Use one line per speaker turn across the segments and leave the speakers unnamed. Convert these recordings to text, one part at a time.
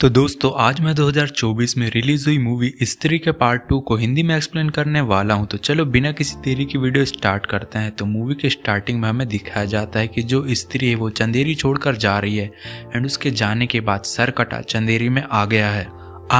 तो दोस्तों आज मैं 2024 में रिलीज हुई मूवी स्त्री के पार्ट टू को हिंदी में एक्सप्लेन करने वाला हूं तो चलो बिना किसी देरी की वीडियो स्टार्ट करते हैं तो मूवी के स्टार्टिंग में हमें दिखाया जाता है कि जो स्त्री है वो चंदेरी छोड़कर जा रही है एंड उसके जाने के बाद सरकटा चंदेरी में आ गया है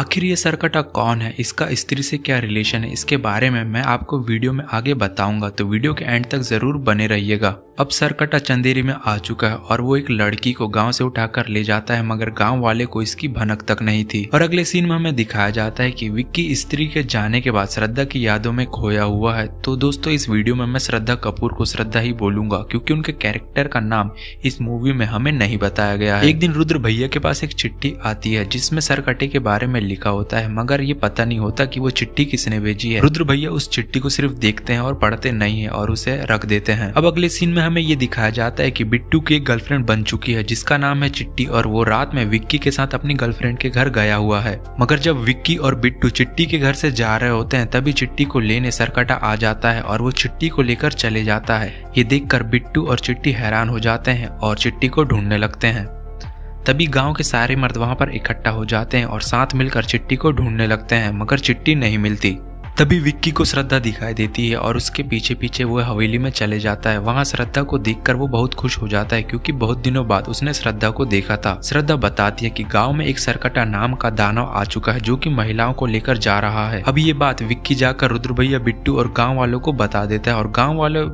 आखिर ये सरकटा कौन है इसका स्त्री से क्या रिलेशन है इसके बारे में मैं आपको वीडियो में आगे बताऊंगा तो वीडियो के एंड तक ज़रूर बने रहिएगा अब सरकटा चंदेरी में आ चुका है और वो एक लड़की को गांव से उठाकर ले जाता है मगर गांव वाले को इसकी भनक तक नहीं थी और अगले सीन में हमें दिखाया जाता है कि विक्की स्त्री के जाने के बाद श्रद्धा की यादों में खोया हुआ है तो दोस्तों इस वीडियो में मैं श्रद्धा कपूर को श्रद्धा ही बोलूंगा क्यूँकी उनके कैरेक्टर का नाम इस मूवी में हमें नहीं बताया गया है एक दिन रुद्र भैया के पास एक चिट्ठी आती है जिसमे सरकटे के बारे में लिखा होता है मगर ये पता नहीं होता की वो चिट्ठी किसने भेजी है रुद्र भैया उस चिट्ठी को सिर्फ देखते हैं और पढ़ते नहीं है और उसे रख देते हैं अब अगले सीन में हमें ये दिखाया जाता है कि बिट्टू की एक गर्लफ्रेंड बन चुकी है जिसका नाम है चिट्टी और वो रात में विक्की के साथ अपनी गर्लफ्रेंड के घर गया हुआ है मगर जब विक्की और बिट्टू चिट्टी के घर से जा रहे होते हैं तभी चिट्टी को लेने सरकटा आ जाता है और वो चिट्टी को लेकर चले जाता है ये देख बिट्टू और चिट्टी हैरान हो जाते हैं और चिट्टी को ढूंढने लगते हैं तभी गांव के सारे मर्द वहां पर इकट्ठा हो जाते हैं और साथ मिलकर चिट्टी को ढूंढने लगते हैं मगर चिट्टी नहीं मिलती तभी विक्की को श्रद्धा दिखाई देती है और उसके पीछे पीछे वह हवेली में चले जाता है वहाँ श्रद्धा को देख वो बहुत खुश हो जाता है क्योंकि बहुत दिनों बाद उसने श्रद्धा को देखा था श्रद्धा बताती है कि गांव में एक सरकटा नाम का दानव आ चुका है जो कि महिलाओं को लेकर जा रहा है अब ये बात विक्की जाकर रुद्र भैया बिट्टू और गाँव वालों को बता देता है और गाँव वाले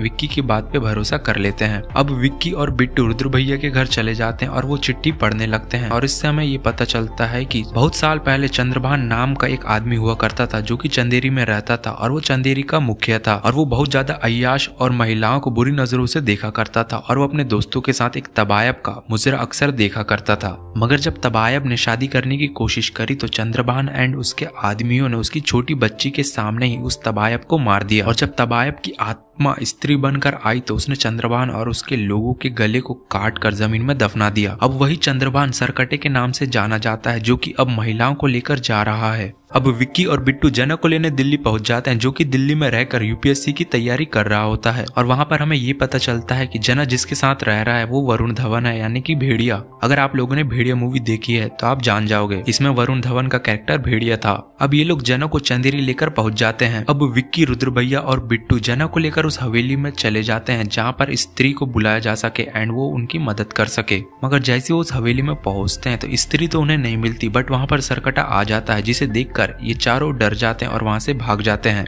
विक्की की बात पे भरोसा कर लेते हैं अब विक्की और बिट्टू रुद्र भैया के घर चले जाते हैं और वो चिट्ठी पढ़ने लगते हैं और इससे हमें ये पता चलता है कि बहुत साल पहले चंद्रभान नाम का एक आदमी हुआ करता था जो कि चंदेरी में रहता था और वो चंदेरी का मुखिया था और वो बहुत ज्यादा अयाश और महिलाओं को बुरी नजरों से देखा करता था और वो अपने दोस्तों के साथ एक तबायब का मुजरा अक्सर देखा करता था मगर जब तबायब ने शादी करने की कोशिश करी तो चंद्रभान एंड उसके आदमियों ने उसकी छोटी बच्ची के सामने ही उस तबायब को मार दिया और जब तबायब की आत्मा माँ स्त्री बनकर आई तो उसने चंद्रभान और उसके लोगों के गले को काट कर जमीन में दफना दिया अब वही चंद्रभान सरकटे के नाम से जाना जाता है जो कि अब महिलाओं को लेकर जा रहा है अब विक्की और बिट्टू जनक को लेने दिल्ली पहुंच जाते हैं जो कि दिल्ली में रहकर यूपीएससी की तैयारी कर रहा होता है और वहां पर हमें ये पता चलता है कि जना जिसके साथ रह रहा है वो वरुण धवन है यानी कि भेड़िया अगर आप लोगों ने भेड़िया मूवी देखी है तो आप जान जाओगे इसमें वरुण धवन का कैरेक्टर भेड़िया था अब ये लोग जनक को चंदेरी लेकर पहुंच जाते हैं अब विक्की रुद्र भैया और बिट्टू जनक को लेकर उस हवेली में चले जाते हैं जहाँ पर स्त्री को बुलाया जा सके एंड वो उनकी मदद कर सके मगर जैसे वो उस हवेली में पहुंचते हैं तो स्त्री तो उन्हें नहीं मिलती बट वहाँ पर सरकटा आ जाता है जिसे देख कर देखकर ये चारों डर जाते हैं और वहाँ से भाग जाते हैं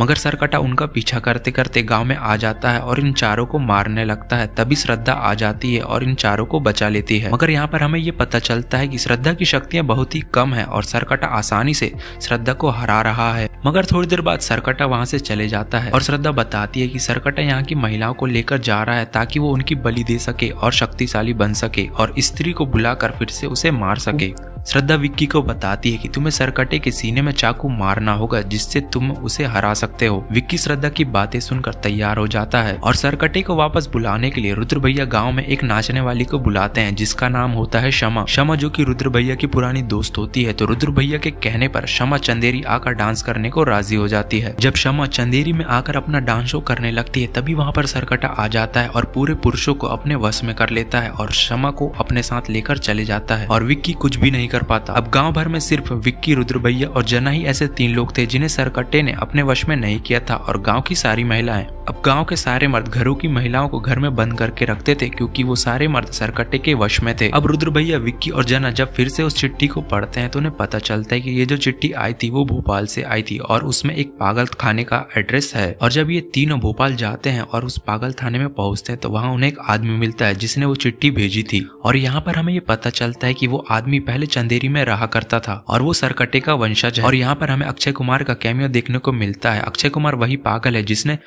मगर सरकटा उनका पीछा करते करते गांव में आ जाता है और इन चारों को मारने लगता है तभी श्रद्धा आ जाती है और इन चारों को बचा लेती है मगर यहाँ पर हमें ये पता चलता है कि श्रद्धा की शक्तियाँ बहुत ही कम है और सरकटा आसानी से श्रद्धा को हरा रहा है मगर थोड़ी देर बाद सरकटा वहाँ से चले जाता है और श्रद्धा बताती है की सरकटा यहाँ की महिलाओं को लेकर जा रहा है ताकि वो उनकी बलि दे सके और शक्तिशाली बन सके और स्त्री को बुलाकर फिर से उसे मार सके श्रद्धा विक्की को बताती है कि तुम्हें सरकटे के सीने में चाकू मारना होगा जिससे तुम उसे हरा सकते हो विक्की श्रद्धा की बातें सुनकर तैयार हो जाता है और सरकटे को वापस बुलाने के लिए रुद्र भैया गाँव में एक नाचने वाली को बुलाते हैं जिसका नाम होता है शमा शमा जो की रुद्र भैया की पुरानी दोस्त होती है तो रुद्र भैया के कहने पर शमा चंदेरी आकर डांस करने को राजी हो जाती है जब शमा चंदेरी में आकर अपना डांस शो करने लगती है तभी वहाँ पर सरकटा आ जाता है और पूरे पुरुषों को अपने वश में कर लेता है और शमा को अपने साथ लेकर चले जाता है और विक्की कुछ भी नहीं कर कर पाता अब गांव भर में सिर्फ विक्की रुद्र भैया और जना ही ऐसे तीन लोग थे जिन्हें सरकट्टे ने अपने वश में नहीं किया था और गाँव की सारी महिलाएं अब गांव के सारे मर्द घरों की महिलाओं को घर में बंद करके रखते थे क्योंकि वो सारे मर्द सरकटे के वश में थे अब रुद्र भैया विक्की और जना जब फिर से उस चिट्ठी को पढ़ते हैं तो उन्हें पता चलता है कि ये जो चिट्ठी आई थी वो भोपाल से आई थी और उसमें एक पागल खाने का एड्रेस है और जब ये तीनों भोपाल जाते हैं और उस पागल थाने में पहुंचते हैं तो वहाँ उन्हें एक आदमी मिलता है जिसने वो चिट्ठी भेजी थी और यहाँ पर हमें ये पता चलता है की वो आदमी पहले चंदेरी में रहा करता था और वो सरकटे का वंशज है और यहाँ पर हमें अक्षय कुमार का कैमियो देखने को मिलता है अक्षय कुमार वही पागल है जिसने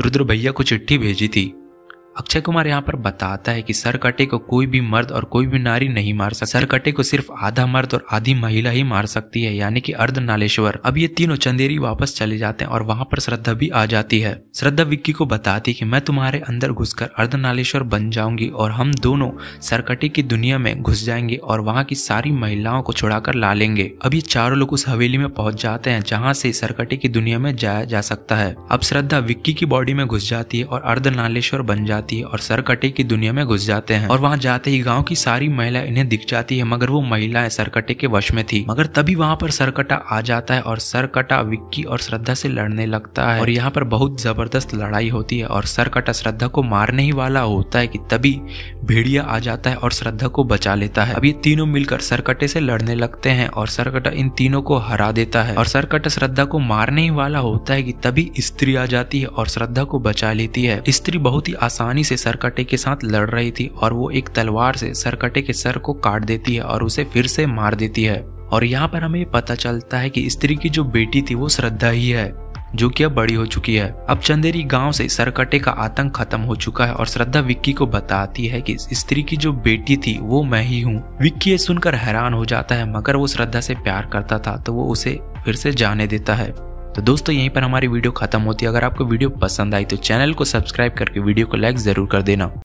रुद्र भैया को चिट्ठी भेजी थी अक्षय कुमार यहाँ पर बताता है कि सरकटे को कोई भी मर्द और कोई भी नारी नहीं मार सर सरकटे को सिर्फ आधा मर्द और आधी महिला ही मार सकती है यानी कि अर्ध नालेश्वर अब ये तीनों चंदेरी वापस चले जाते हैं और वहाँ पर श्रद्धा भी आ जाती है श्रद्धा विक्की को बताती है कि मैं तुम्हारे अंदर घुसकर अर्ध नालेश्वर बन जाऊंगी और हम दोनों सरकटे की दुनिया में घुस जाएंगे और वहाँ की सारी महिलाओं को छुड़ाकर ला लेंगे अब ये चारों लोग उस हवेली में पहुंच जाते हैं जहाँ से सरकटे की दुनिया में जाया जा सकता है अब श्रद्धा विक्की की बॉडी में घुस जाती है और अर्ध नालेश्वर बन जाती जाती है और सरकटे की दुनिया में घुस जाते हैं और वहाँ जाते ही गाँव की सारी महिला इन्हें दिख जाती है मगर वो महिलाएं सरकटे के वश में थी मगर तभी वहाँ पर सरकटा आ जाता है और सरकटा विक्की और श्रद्धा से लड़ने लगता है और यहाँ पर बहुत जबरदस्त लड़ाई होती है और सरकटा श्रद्धा को मारने ही वाला होता है कि तभी भेड़िया आ जाता है और श्रद्धा को बचा लेता है अब ये तीनों मिलकर सरकटे से लड़ने लगते हैं और सरकटा इन तीनों को हरा देता है और सरकट श्रद्धा को मारने ही वाला होता है कि तभी स्त्री आ जाती है और श्रद्धा को बचा लेती है स्त्री बहुत ही आसानी से सरकटे के साथ लड़ रही थी और वो एक तलवार से सरकटे के सर को काट देती है और उसे फिर से मार देती है और यहाँ पर हमें पता चलता है कि स्त्री की जो बेटी थी वो श्रद्धा ही है जो कि अब बड़ी हो चुकी है अब चंदेरी गांव से सरकटे का आतंक खत्म हो चुका है और श्रद्धा विक्की को बताती है कि स्त्री की जो बेटी थी वो मैं ही हूँ विक्की ये सुनकर हैरान हो जाता है मगर वो श्रद्धा से प्यार करता था तो वो उसे फिर से जाने देता है तो दोस्तों यहीं पर हमारी वीडियो खत्म होती है अगर आपको वीडियो पसंद आई तो चैनल को सब्सक्राइब करके वीडियो को लाइक जरूर कर देना